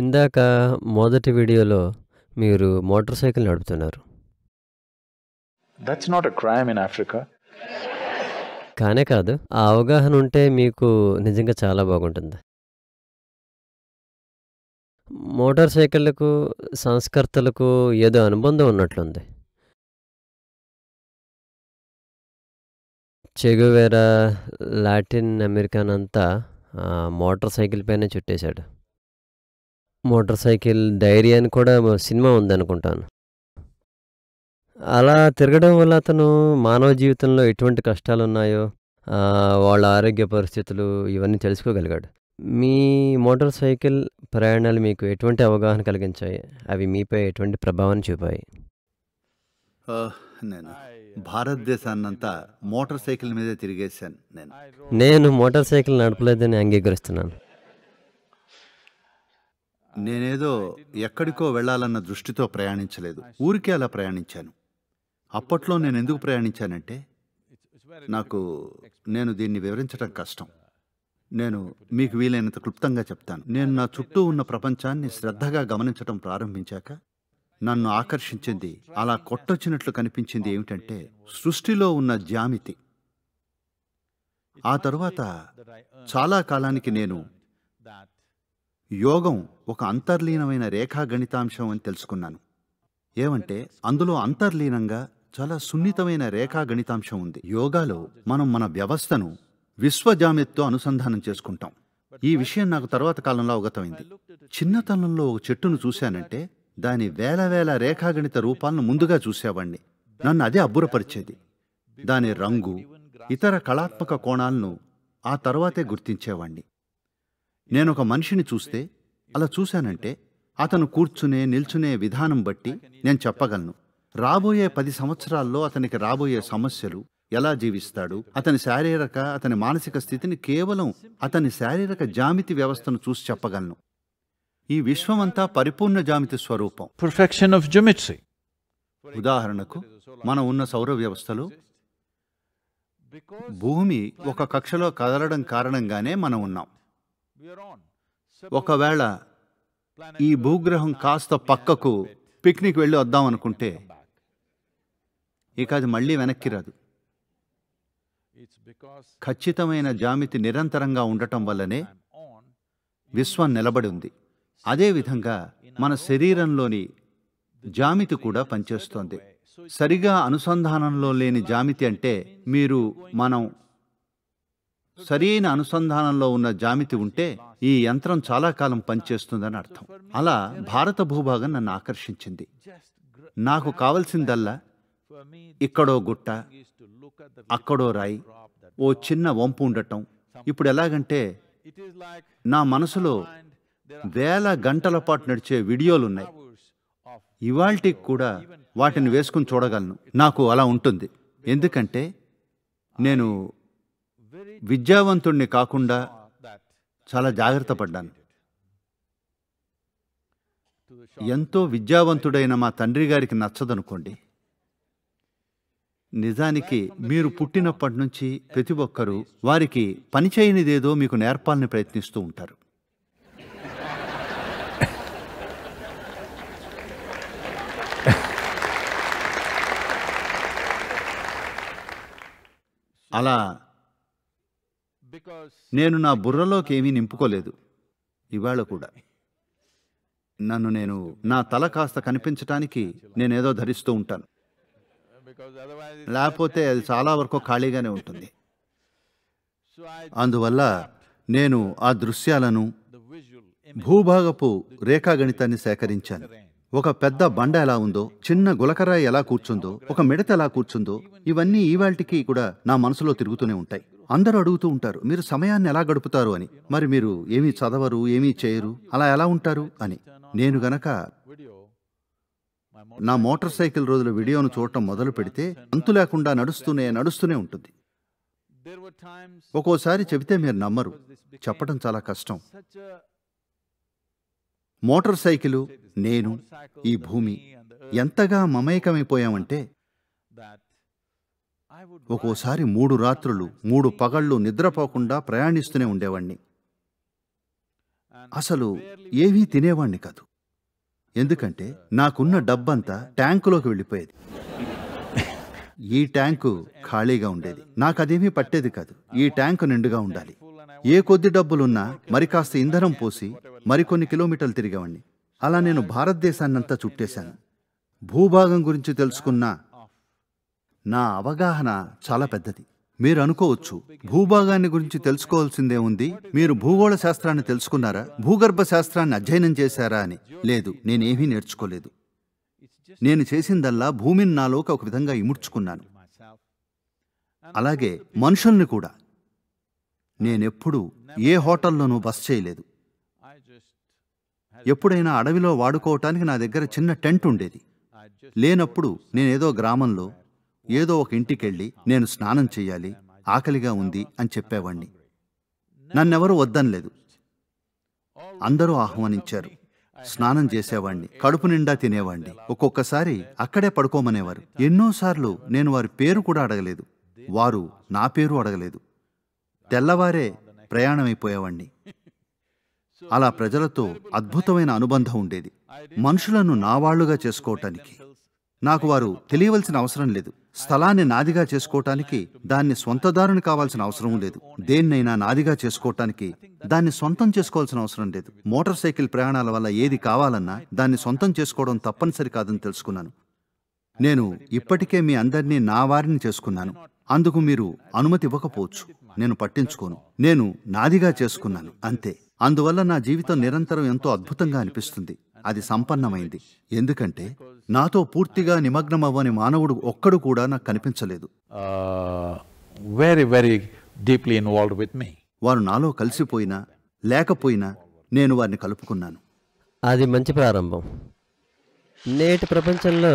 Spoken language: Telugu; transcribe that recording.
ఇందాక మొదటి వీడియోలో మీరు మోటార్ సైకిల్ నడుపుతున్నారు కానే కాదు ఆ అవగాహన ఉంటే మీకు నిజంగా చాలా బాగుంటుంది మోటార్ సైకిళ్లకు సంస్కర్తలకు ఏదో అనుబంధం ఉన్నట్లుంది చెగువేరా లాటిన్ అమెరికానంతా మోటార్ సైకిల్ పైన చుట్టేశాడు మోటార్ సైకిల్ డైరీ అని కూడా సినిమా ఉందనుకుంటాను అలా తిరగడం వల్ల అతను మానవ జీవితంలో ఎటువంటి కష్టాలు ఉన్నాయో వాళ్ళ ఆరోగ్య పరిస్థితులు ఇవన్నీ తెలుసుకోగలిగాడు మీ మోటార్ సైకిల్ ప్రయాణాలు మీకు ఎటువంటి అవగాహన కలిగించాయి అవి మీపై ఎటువంటి ప్రభావం చూపాయి నేను భారతదేశాన్నంతా మోటార్ సైకిల్ మీదే తిరిగేశాను నేను నేను మోటార్ సైకిల్ నడపలేదని అంగీకరిస్తున్నాను నేనేదో ఎక్కడికో వెళ్ళాలన్న దృష్టితో ప్రయాణించలేదు ఊరికే అలా ప్రయాణించాను అప్పట్లో నేను ఎందుకు ప్రయాణించానంటే నాకు నేను దీన్ని వివరించడం కష్టం నేను మీకు వీలైనంత క్లుప్తంగా చెప్తాను నేను నా చుట్టూ ఉన్న ప్రపంచాన్ని శ్రద్ధగా గమనించడం ప్రారంభించాక నన్ను ఆకర్షించింది అలా కొట్టొచ్చినట్లు కనిపించింది ఏమిటంటే సృష్టిలో ఉన్న జ్యామితి ఆ తరువాత చాలా కాలానికి నేను యోగం ఒక అంతర్లీనమైన రేఖా గణితాంశం అని తెలుసుకున్నాను ఏమంటే అందులో అంతర్లీనంగా చాలా సున్నితమైన రేఖా గణితాంశం ఉంది యోగాలో మనం మన వ్యవస్థను విశ్వజామ్యతో అనుసంధానం చేసుకుంటాం ఈ విషయం నాకు తర్వాత కాలంలో అవగతమైంది చిన్నతనంలో ఒక చెట్టును చూశానంటే దాని వేల వేల రేఖాగణిత రూపాలను ముందుగా చూసేవాణ్ణి నన్ను అదే అబ్బురపరిచేది దాని రంగు ఇతర కళాత్మక కోణాలను ఆ తర్వాతే గుర్తించేవాణ్ణి నేను ఒక మనిషిని చూస్తే అలా చూశానంటే అతను కూర్చునే నిల్చునే విధానం బట్టి నేను చెప్పగలను రాబోయే పది సంవత్సరాల్లో అతనికి రాబోయే సమస్యలు ఎలా జీవిస్తాడు అతని శారీరక అతని మానసిక స్థితిని కేవలం అతని శారీరక జామితి వ్యవస్థను చూసి చెప్పగలను ఈ విశ్వమంతా పరిపూర్ణ జామితి స్వరూపం ప్రొఫెక్షన్ ఆఫ్ జ్యోమెట్రీ ఉదాహరణకు మనం ఉన్న సౌర వ్యవస్థలో భూమి ఒక కక్షలో కదలడం కారణంగానే మనం ఉన్నాం ఒకవేళ ఈ భూగ్రహం కాస్త పక్కకు పిక్నిక్ వెళ్ళి వద్దాం అనుకుంటే ఇక అది మళ్ళీ వెనక్కి రాదు ఖచ్చితమైన జామితి నిరంతరంగా ఉండటం వల్లనే విశ్వం నిలబడి ఉంది అదేవిధంగా మన శరీరంలోని జామితి కూడా పనిచేస్తోంది సరిగా అనుసంధానంలో లేని జామితి అంటే మీరు మనం సరైన అనుసంధానంలో ఉన్న జామితి ఉంటే ఈ యంత్రం చాలా కాలం పనిచేస్తుందని అర్థం అలా భారత భూభాగం నన్ను ఆకర్షించింది నాకు కావలసిందల్లా ఇక్కడో గుట్ట అక్కడో రాయి ఓ చిన్న వంపు ఉండటం ఇప్పుడు ఎలాగంటే నా మనసులో వేల గంటల పాటు నడిచే వీడియోలున్నాయి ఇవాల్టికి కూడా వాటిని వేసుకుని చూడగలను నాకు అలా ఉంటుంది ఎందుకంటే నేను విద్యావంతుణ్ణి కాకుండా చాలా జాగ్రత్త పడ్డాను ఎంతో విద్యావంతుడైన మా తండ్రి గారికి నచ్చదనుకోండి నిజానికి మీరు పుట్టినప్పటి నుంచి ప్రతి ఒక్కరూ వారికి పని చేయనిదేదో మీకు నేర్పాలని ప్రయత్నిస్తూ ఉంటారు అలా నేను నా బుర్రలోకి ఏమీ నింపుకోలేదు ఇవాళ కూడా నన్ను నేను నా తల కాస్త కనిపించటానికి నేనేదో ధరిస్తూ ఉంటాను లేకపోతే అది చాలా వరకు ఖాళీగానే ఉంటుంది అందువల్ల నేను ఆ దృశ్యాలను భూభాగపు రేఖాగణితాన్ని సేకరించాను ఒక పెద్ద బండ ఎలా ఉందో చిన్న గులకరాయి ఎలా కూర్చుందో ఒక మిడత ఎలా కూర్చుందో ఇవన్నీ ఈవాల్టికి కూడా నా మనసులో తిరుగుతూనే ఉంటాయి అందరూ అడుగుతూ ఉంటారు మీరు సమయాన్ని ఎలా గడుపుతారు అని మరి మీరు ఏమీ చదవరు ఏమీ చేయరు అలా ఎలా ఉంటారు అని నేను గనక నా మోటార్ సైకిల్ రోజుల వీడియోను చూడటం మొదలు పెడితే అంతు లేకుండా నడుస్తూనే నడుస్తూనే ఉంటుంది ఒక్కోసారి చెబితే మీరు నమ్మరు చెప్పడం చాలా కష్టం మోటార్ సైకిలు నేను ఈ భూమి ఎంతగా మమేకమైపోయామంటే ఒక్కోసారి మూడు రాత్రులు మూడు పగళ్ళు నిద్రపోకుండా ప్రయాణిస్తూనే ఉండేవాణ్ణి అసలు ఏమీ తినేవాణ్ణి కాదు ఎందుకంటే నాకున్న డబ్బంతా ట్యాంకులోకి వెళ్ళిపోయేది ఈ ట్యాంకు ఖాళీగా ఉండేది నాకు అదేమీ పట్టేది కాదు ఈ ట్యాంకు నిండుగా ఉండాలి ఏ కొద్ది డబ్బులున్నా మరి కాస్త ఇంధనం పోసి మరికొన్ని కిలోమీటర్లు తిరిగేవాణ్ణి అలా నేను భారతదేశాన్నంతా చుట్టేశాను భూభాగం గురించి తెలుసుకున్న నా అవగాహన చాలా పెద్దది మీరు అనుకోవచ్చు భూభాగాన్ని గురించి తెలుసుకోవాల్సిందే ఉంది మీరు భూగోళ శాస్త్రాన్ని తెలుసుకున్నారా భూగర్భ శాస్త్రాన్ని అధ్యయనం చేశారా అని లేదు నేనేమీ నేర్చుకోలేదు నేను చేసిందల్లా భూమిని నాలోకి ఒక విధంగా ఇముడ్చుకున్నాను అలాగే మనుషుల్ని కూడా నేనెప్పుడు ఏ హోటల్లోనూ బస్ చేయలేదు ఎప్పుడైనా అడవిలో వాడుకోవటానికి నా దగ్గర చిన్న టెంట్ ఉండేది లేనప్పుడు నేనేదో గ్రామంలో ఏదో ఒక ఇంటికెళ్ళి నేను స్నానం చేయాలి ఆకలిగా ఉంది అని చెప్పేవాణ్ణి నన్నెవరూ వద్దనలేదు అందరూ ఆహ్వానించారు స్నానం చేసేవాణ్ణి కడుపు నిండా తినేవాణ్ణి ఒక్కొక్కసారి అక్కడే పడుకోమనేవారు ఎన్నోసార్లు నేను వారి పేరు కూడా అడగలేదు వారు నా పేరు అడగలేదు తెల్లవారే ప్రయాణమైపోయేవాణ్ణి అలా ప్రజలతో అద్భుతమైన అనుబంధం ఉండేది మనుషులను నావాళ్లుగా చేసుకోవటానికి నాకు వారు తెలియవలసిన అవసరం లేదు స్థలాన్ని నాదిగా చేసుకోవటానికి దాన్ని సొంతదారుని కావాల్సిన అవసరం లేదు దేన్నైనా నాదిగా చేసుకోవటానికి దాన్ని సొంతం చేసుకోవాల్సిన అవసరం లేదు మోటార్ సైకిల్ ప్రయాణాల వల్ల ఏది కావాలన్నా దాన్ని సొంతం చేసుకోవడం తప్పనిసరి కాదని తెలుసుకున్నాను నేను ఇప్పటికే మీ అందరినీ నా వారిని చేసుకున్నాను అందుకు మీరు అనుమతి ఇవ్వకపోవచ్చు నేను పట్టించుకోను నేను నాదిగా చేసుకున్నాను అంతే అందువల్ల నా జీవితం నిరంతరం ఎంతో అద్భుతంగా అనిపిస్తుంది అది సంపన్నమైంది ఎందుకంటే నాతో పూర్తిగా నిమగ్నమవ్వని మానవుడు ఒక్కడు కూడా నాకు కనిపించలేదు very very deeply involve with me వారు నాలో కలిసిపోయినా లేకపోయినా నేను వారిని కలుపుకున్నాను అది మంచి ప్రారంభం నేటి ప్రపంచంలో